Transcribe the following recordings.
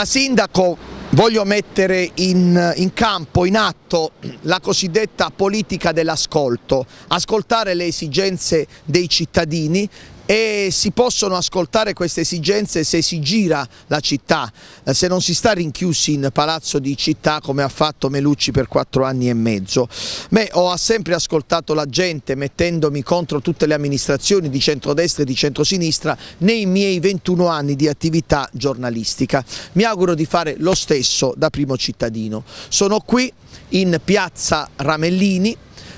da sindaco Voglio mettere in, in, campo, in atto, la cosiddetta politica dell'ascolto, ascoltare le esigenze dei cittadini e si possono ascoltare queste esigenze se si gira la città, eh, se non si sta rinchiusi in palazzo di città come ha fatto Melucci per quattro anni e mezzo. Beh, ho sempre ascoltato la gente mettendomi contro tutte le amministrazioni di centrodestra e di centrosinistra nei miei 21 anni di attività giornalistica. Mi auguro di fare lo stesso spesso da primo cittadino. Sono qui in piazza Ramellini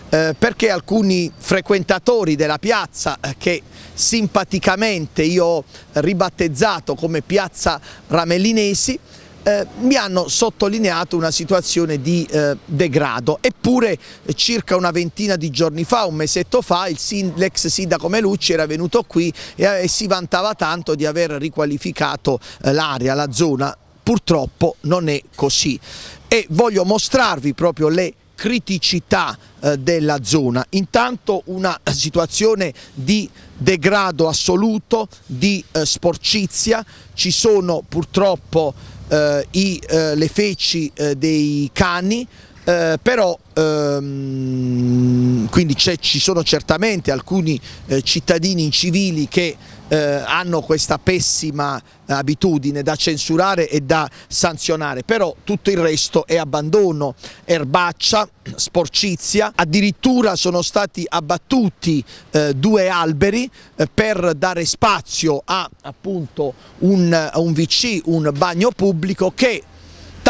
eh, perché alcuni frequentatori della piazza eh, che simpaticamente io ho ribattezzato come piazza Ramellinesi eh, mi hanno sottolineato una situazione di eh, degrado. Eppure eh, circa una ventina di giorni fa, un mesetto fa, l'ex sindaco Melucci era venuto qui e, eh, e, si vantava tanto di aver riqualificato eh, l'area, la zona purtroppo non è così e voglio mostrarvi proprio le criticità eh, della zona. Intanto una situazione di degrado assoluto, di eh, sporcizia, ci sono purtroppo eh, le feci dei cani, eh, però ehm, quindi ci sono certamente alcuni eh, cittadini incivili che eh, hanno questa pessima abitudine da censurare e da sanzionare, però tutto il resto è abbandono, erbaccia, sporcizia, addirittura sono stati abbattuti eh, due alberi eh, per dare spazio a appunto un, un VC, un bagno pubblico che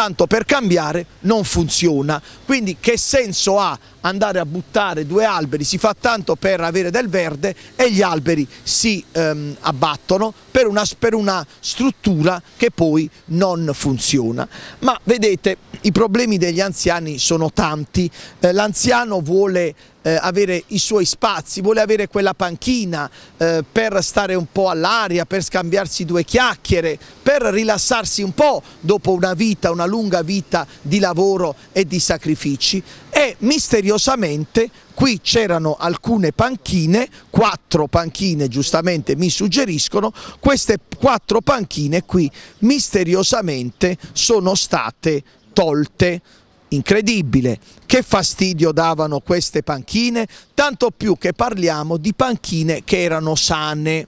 tanto per cambiare non funziona. Quindi che senso ha andare a buttare due alberi? Si fa tanto per avere del verde e gli alberi si ehm, abbattono per una, per una struttura che poi non funziona. Ma vedete, i problemi degli anziani sono tanti, eh, l'anziano vuole eh, avere i suoi spazi, vuole avere quella panchina eh, per stare un po' all'aria, per scambiarsi due chiacchiere, per rilassarsi un po' dopo una vita, una lunga vita di lavoro e di sacrifici e misteriosamente qui c'erano alcune panchine, quattro panchine giustamente mi suggeriscono, queste quattro panchine qui misteriosamente sono state tolte incredibile. Che fastidio davano queste panchine, tanto più che parliamo di panchine che erano sane.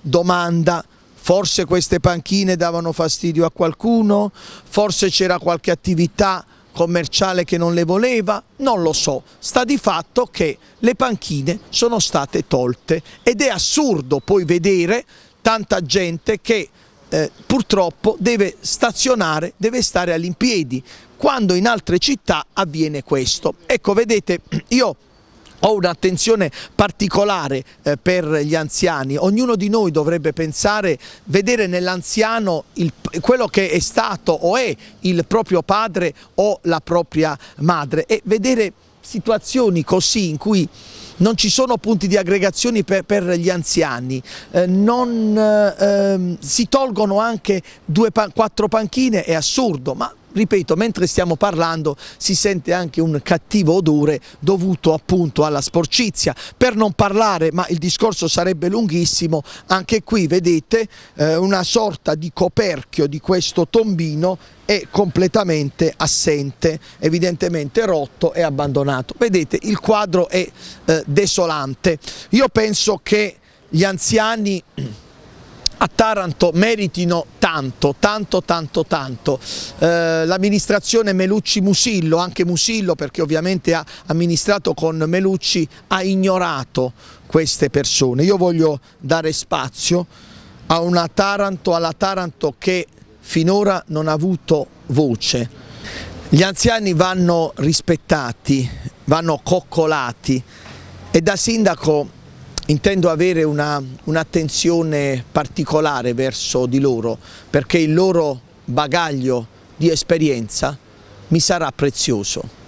Domanda, forse queste panchine davano fastidio a qualcuno? Forse c'era qualche attività commerciale che non le voleva, non lo so, sta di fatto che le panchine sono state tolte ed è assurdo poi vedere tanta gente che eh, purtroppo deve stazionare, deve stare all'impiedi, quando in altre città avviene questo. Ecco, vedete, io ho un'attenzione particolare eh, per gli anziani, ognuno di noi dovrebbe pensare, vedere nell'anziano quello che è stato o è il proprio padre o la propria madre e vedere situazioni così in cui non ci sono punti di aggregazione per, per gli anziani, eh, non, eh, si tolgono anche due, quattro panchine, è assurdo, ma ripeto, mentre stiamo parlando si sente anche un cattivo odore dovuto appunto alla sporcizia. Per non parlare, ma il discorso sarebbe lunghissimo, anche qui vedete eh, una sorta di coperchio di questo tombino è completamente assente, evidentemente rotto e abbandonato. Vedete, il quadro è eh, desolante. Io penso che gli anziani a Taranto meritino tanto, tanto, tanto, tanto. Eh, L'amministrazione Melucci Musillo, anche Musillo perché ovviamente ha amministrato con Melucci, ha ignorato queste persone. Io voglio dare spazio a una Taranto, alla Taranto che finora non ha avuto voce. Gli anziani vanno rispettati, vanno coccolati e da sindaco intendo avere un'attenzione un particolare verso di loro perché il loro bagaglio di esperienza mi sarà prezioso.